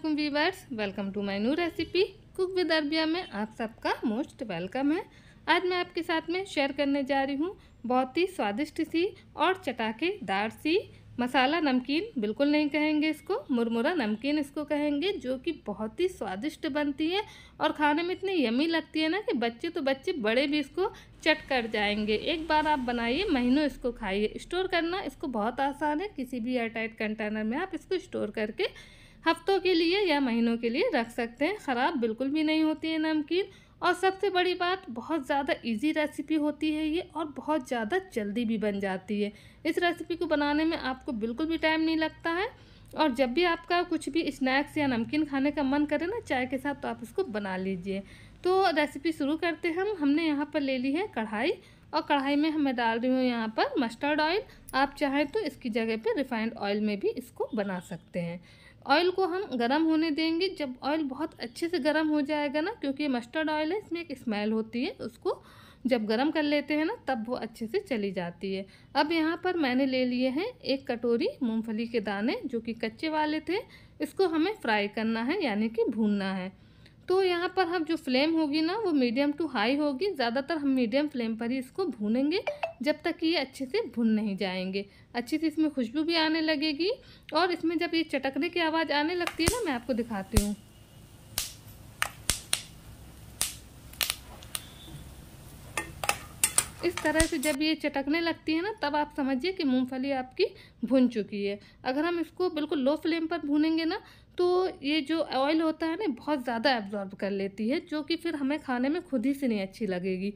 Aslam viewers welcome to my new recipe cook with Arabia में आप सबका मोस्ट वेलकम है आज मैं आपके साथ में शेयर करने जा रही हूँ बहुत ही स्वादिष्ट सी और चटाकेदार सी मसाला नमकीन बिल्कुल नहीं कहेंगे इसको मुरमुरा नमकीन इसको कहेंगे जो कि बहुत ही स्वादिष्ट बनती है और खाने में इतनी यमी लगती है ना कि बच्चे तो बच्चे बड़े भी इसको चट कर जाएंगे एक बार आप बनाइए महीनों इसको खाइए स्टोर करना इसको बहुत आसान है किसी भी एयरटाइट कंटेनर में आप इसको स्टोर करके हफ्तों के लिए या महीनों के लिए रख सकते हैं ख़राब बिल्कुल भी नहीं होती है नमकीन और सबसे बड़ी बात बहुत ज़्यादा इजी रेसिपी होती है ये और बहुत ज़्यादा जल्दी भी बन जाती है इस रेसिपी को बनाने में आपको बिल्कुल भी टाइम नहीं लगता है और जब भी आपका कुछ भी स्नैक्स या नमकीन खाने का मन करे ना चाय के साथ तो आप इसको बना लीजिए तो रेसिपी शुरू करते हैं हम हमने यहाँ पर ले ली है कढ़ाई और कढ़ाई में मैं डाल रही हूँ यहाँ पर मस्टर्ड ऑयल आप चाहें तो इसकी जगह पर रिफाइंड ऑयल में भी इसको बना सकते हैं ऑयल को हम गर्म होने देंगे जब ऑयल बहुत अच्छे से गर्म हो जाएगा ना क्योंकि मस्टर्ड ऑयल है इसमें एक स्मेल होती है उसको जब गर्म कर लेते हैं ना तब वो अच्छे से चली जाती है अब यहाँ पर मैंने ले लिए हैं एक कटोरी मूंगफली के दाने जो कि कच्चे वाले थे इसको हमें फ्राई करना है यानी कि भूनना है तो यहाँ पर हम जो फ्लेम होगी ना वो मीडियम टू हाई होगी ज़्यादातर हम मीडियम फ्लेम पर ही इसको भूनेंगे जब तक ये अच्छे से भुन नहीं जाएंगे अच्छे से इसमें खुशबू भी आने लगेगी और इसमें जब ये चटकने की आवाज़ आने लगती है ना मैं आपको दिखाती हूँ इस तरह से जब ये चटकने लगती है ना तब आप समझिए कि मूंगफली आपकी भुन चुकी है अगर हम इसको बिल्कुल लो फ्लेम पर भूनेंगे ना तो ये जो ऑयल होता है ना बहुत ज़्यादा एब्जॉर्ब कर लेती है जो कि फिर हमें खाने में खुद ही से नहीं अच्छी लगेगी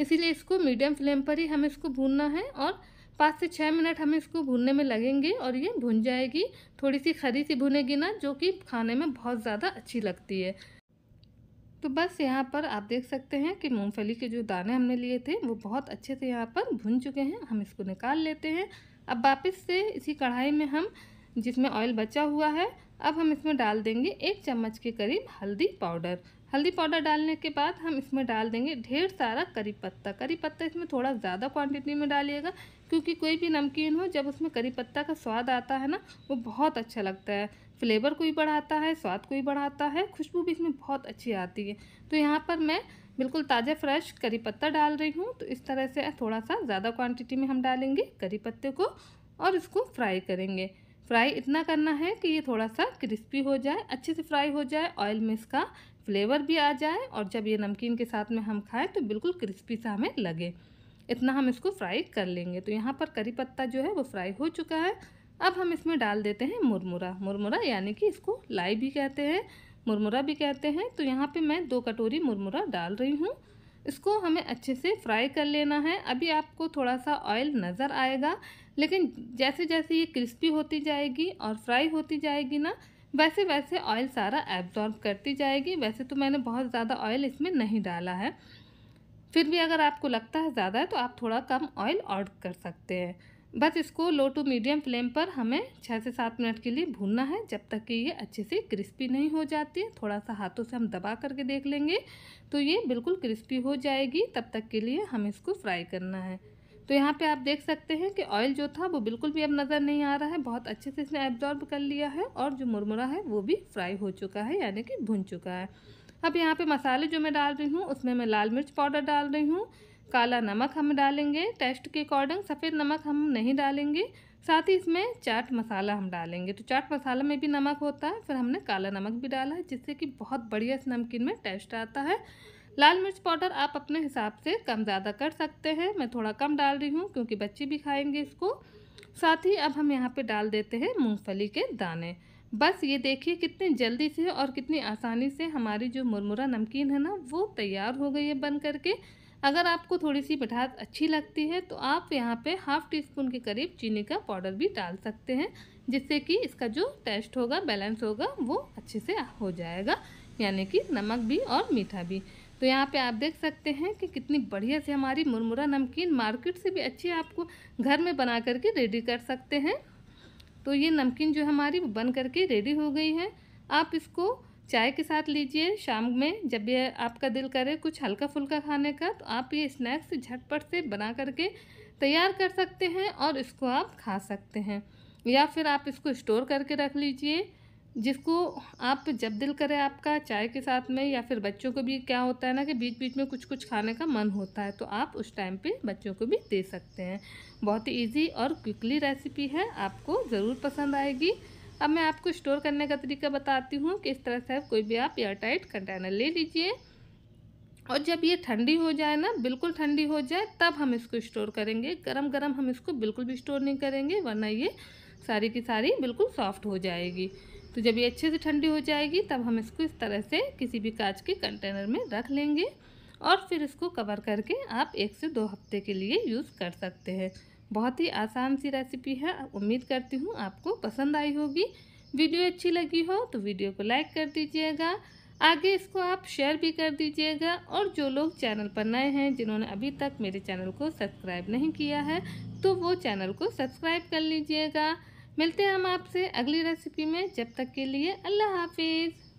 इसीलिए इसको मीडियम फ्लेम पर ही हमें इसको भूनना है और पाँच से छः मिनट हमें इसको भूनने में लगेंगे और ये भुन जाएगी थोड़ी सी खरी सी भुनेगी ना जो कि खाने में बहुत ज़्यादा अच्छी लगती है तो बस यहाँ पर आप देख सकते हैं कि मूंगफली के जो दाने हमने लिए थे वो बहुत अच्छे से यहाँ पर भुन चुके हैं हम इसको निकाल लेते हैं अब वापस से इसी कढ़ाई में हम जिसमें ऑयल बचा हुआ है अब हम इसमें डाल देंगे एक चम्मच के करीब हल्दी पाउडर हल्दी पाउडर डालने के बाद हम इसमें डाल देंगे ढेर सारा करी पत्ता करी पत्ता इसमें थोड़ा ज़्यादा क्वांटिटी में डालिएगा क्योंकि कोई भी नमकीन हो जब उसमें करी पत्ता का स्वाद आता है ना वो बहुत अच्छा लगता है फ्लेवर को भी बढ़ाता है स्वाद को भी बढ़ाता है खुशबू भी इसमें बहुत अच्छी आती है तो यहाँ पर मैं बिल्कुल ताज़ा फ्रेश करी पत्ता डाल रही हूँ तो इस तरह से थोड़ा सा ज़्यादा क्वान्टिटी में हम डालेंगे करी पत्ते को और इसको फ्राई करेंगे फ्राई इतना करना है कि ये थोड़ा सा क्रिस्पी हो जाए अच्छे से फ्राई हो जाए ऑयल में इसका फ्लेवर भी आ जाए और जब ये नमकीन के साथ में हम खाएँ तो बिल्कुल क्रिस्पी सा हमें लगे इतना हम इसको फ्राई कर लेंगे तो यहाँ पर करी पत्ता जो है वो फ्राई हो चुका है अब हम इसमें डाल देते हैं मुरमुरा मुरमुरा यानी कि इसको लाई भी कहते हैं मुरमुरा भी कहते हैं तो यहाँ पर मैं दो कटोरी मुरमुरा डाल रही हूँ इसको हमें अच्छे से फ्राई कर लेना है अभी आपको थोड़ा सा ऑयल नज़र आएगा लेकिन जैसे जैसे ये क्रिस्पी होती जाएगी और फ्राई होती जाएगी ना वैसे वैसे ऑयल सारा एब्जॉर्ब करती जाएगी वैसे तो मैंने बहुत ज़्यादा ऑयल इसमें नहीं डाला है फिर भी अगर आपको लगता है ज़्यादा है तो आप थोड़ा कम ऑयल ऑड कर सकते हैं बस इसको लो टू मीडियम फ्लेम पर हमें छः से सात मिनट के लिए भूनना है जब तक कि ये अच्छे से क्रिस्पी नहीं हो जाती थोड़ा सा हाथों से हम दबा करके देख लेंगे तो ये बिल्कुल क्रिस्पी हो जाएगी तब तक के लिए हमें इसको फ्राई करना है तो यहाँ पे आप देख सकते हैं कि ऑयल जो था वो बिल्कुल भी अब नज़र नहीं आ रहा है बहुत अच्छे से इसने एब्जॉर्ब कर लिया है और जो मुरमुरा है वो भी फ्राई हो चुका है यानी कि भुन चुका है अब यहाँ पे मसाले जो मैं डाल रही हूँ उसमें मैं लाल मिर्च पाउडर डाल रही हूँ काला नमक हम डालेंगे टेस्ट के अकॉर्डिंग सफ़ेद नमक हम नहीं डालेंगे साथ ही इसमें चाट मसाला हम डालेंगे तो चाट मसाला में भी नमक होता है फिर हमने काला नमक भी डाला है जिससे कि बहुत बढ़िया इस नमकीन में टेस्ट आता है लाल मिर्च पाउडर आप अपने हिसाब से कम ज़्यादा कर सकते हैं मैं थोड़ा कम डाल रही हूँ क्योंकि बच्चे भी खाएंगे इसको साथ ही अब हम यहाँ पे डाल देते हैं मूंगफली के दाने बस ये देखिए कितने जल्दी से और कितनी आसानी से हमारी जो मुरमुरा नमकीन है ना वो तैयार हो गई है बन करके अगर आपको थोड़ी सी मिठास अच्छी लगती है तो आप यहाँ पे हाफ़ टी स्पून के करीब चीनी का पाउडर भी डाल सकते हैं जिससे कि इसका जो टेस्ट होगा बैलेंस होगा वो अच्छे से हो जाएगा यानी कि नमक भी और मीठा भी तो यहाँ पे आप देख सकते हैं कि कितनी बढ़िया से हमारी मुरमुरा नमकीन मार्केट से भी अच्छी आपको घर में बना करके रेडी कर सकते हैं तो ये नमकीन जो हमारी बन करके रेडी हो गई है आप इसको चाय के साथ लीजिए शाम में जब ये आपका दिल करे कुछ हल्का फुल्का खाने का तो आप ये स्नैक्स झटपट से बना करके तैयार कर सकते हैं और इसको आप खा सकते हैं या फिर आप इसको स्टोर करके रख लीजिए जिसको आप जब दिल करे आपका चाय के साथ में या फिर बच्चों को भी क्या होता है ना कि बीच बीच में कुछ कुछ खाने का मन होता है तो आप उस टाइम पे बच्चों को भी दे सकते हैं बहुत ही ईजी और क्विकली रेसिपी है आपको ज़रूर पसंद आएगी अब मैं आपको स्टोर करने का तरीका बताती हूँ कि इस तरह से कोई भी आप एयर टाइट कंटेनर ले लीजिए और जब ये ठंडी हो जाए ना बिल्कुल ठंडी हो जाए तब हम इसको स्टोर करेंगे गरम गरम हम इसको बिल्कुल भी स्टोर नहीं करेंगे वरना ये सारी की सारी बिल्कुल सॉफ्ट हो जाएगी तो जब ये अच्छे से ठंडी हो जाएगी तब हम इसको इस तरह से किसी भी कांच के कंटेनर में रख लेंगे और फिर इसको कवर करके आप एक से दो हफ्ते के लिए यूज़ कर सकते हैं बहुत ही आसान सी रेसिपी है उम्मीद करती हूँ आपको पसंद आई होगी वीडियो अच्छी लगी हो तो वीडियो को लाइक कर दीजिएगा आगे इसको आप शेयर भी कर दीजिएगा और जो लोग चैनल पर नए हैं जिन्होंने अभी तक मेरे चैनल को सब्सक्राइब नहीं किया है तो वो चैनल को सब्सक्राइब कर लीजिएगा मिलते हैं हम आपसे अगली रेसिपी में जब तक के लिए अल्लाह हाफिज़